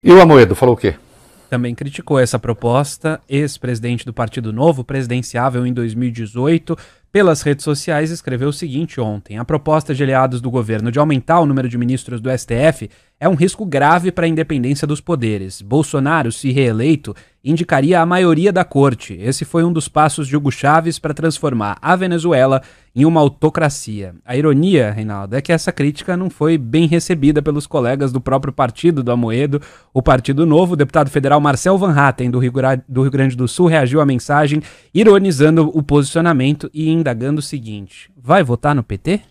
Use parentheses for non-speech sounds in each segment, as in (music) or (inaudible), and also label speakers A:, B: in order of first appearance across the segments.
A: E o Amoedo falou o quê?
B: Também criticou essa proposta. Ex-presidente do Partido Novo, presidenciável em 2018, pelas redes sociais escreveu o seguinte ontem: a proposta de aliados do governo de aumentar o número de ministros do STF é um risco grave para a independência dos poderes. Bolsonaro, se reeleito, indicaria a maioria da corte. Esse foi um dos passos de Hugo Chávez para transformar a Venezuela em uma autocracia. A ironia, Reinaldo, é que essa crítica não foi bem recebida pelos colegas do próprio partido do Amoedo. O Partido Novo, o deputado federal Marcel Van Hatten, do Rio, do Rio Grande do Sul, reagiu à mensagem, ironizando o posicionamento e indagando o seguinte: vai votar no PT?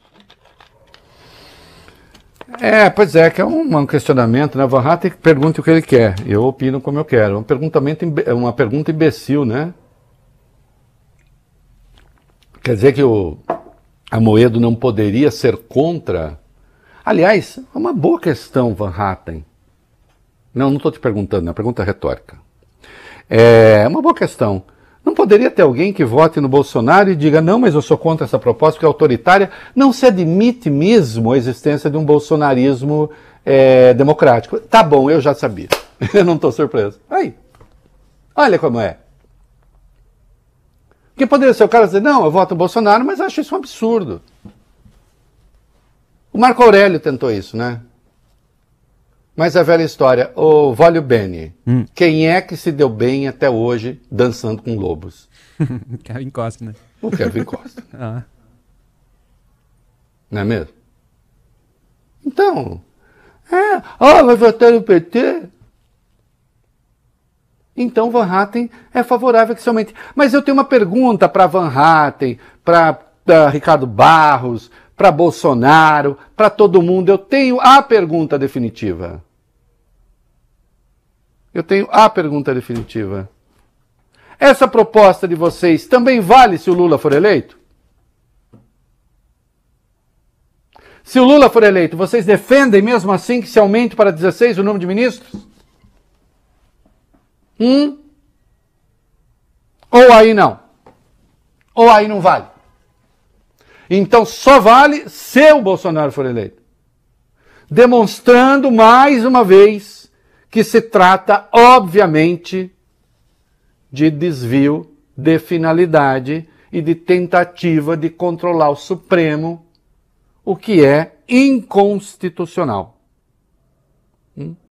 A: É, pois é, que é um, um questionamento, né? Van Hatten pergunta o que ele quer, eu opino como eu quero. É um perguntamento, é uma pergunta imbecil, né? Quer dizer que o Amoedo não poderia ser contra? Aliás, é uma boa questão, Van Hatten. Não, não estou te perguntando, é uma pergunta retórica. É, é uma boa questão poderia ter alguém que vote no Bolsonaro e diga: não, mas eu sou contra essa proposta porque é autoritária. Não se admite mesmo a existência de um bolsonarismo é, democrático. Tá bom, eu já sabia. (laughs) eu não estou surpreso. Aí, olha como é. Porque poderia ser o cara dizer: não, eu voto no Bolsonaro, mas acho isso um absurdo. O Marco Aurélio tentou isso, né? Mas a velha história, o Vale Bene, hum. quem é que se deu bem até hoje dançando com lobos? (laughs)
B: Kevin Costa, Né?
A: O Kevin Costa, (laughs) ah. Não é mesmo? Então, é, ah, vai votar no PT? Então Van Hatten é favorável que se aumente. Mas eu tenho uma pergunta para Van Hatten, para Ricardo Barros, para Bolsonaro, para todo mundo. Eu tenho a pergunta definitiva. Eu tenho a pergunta definitiva. Essa proposta de vocês também vale se o Lula for eleito? Se o Lula for eleito, vocês defendem mesmo assim que se aumente para 16 o número de ministros? Hum? Ou aí não? Ou aí não vale? Então só vale se o Bolsonaro for eleito. Demonstrando mais uma vez que se trata, obviamente, de desvio de finalidade e de tentativa de controlar o Supremo, o que é inconstitucional. Hum?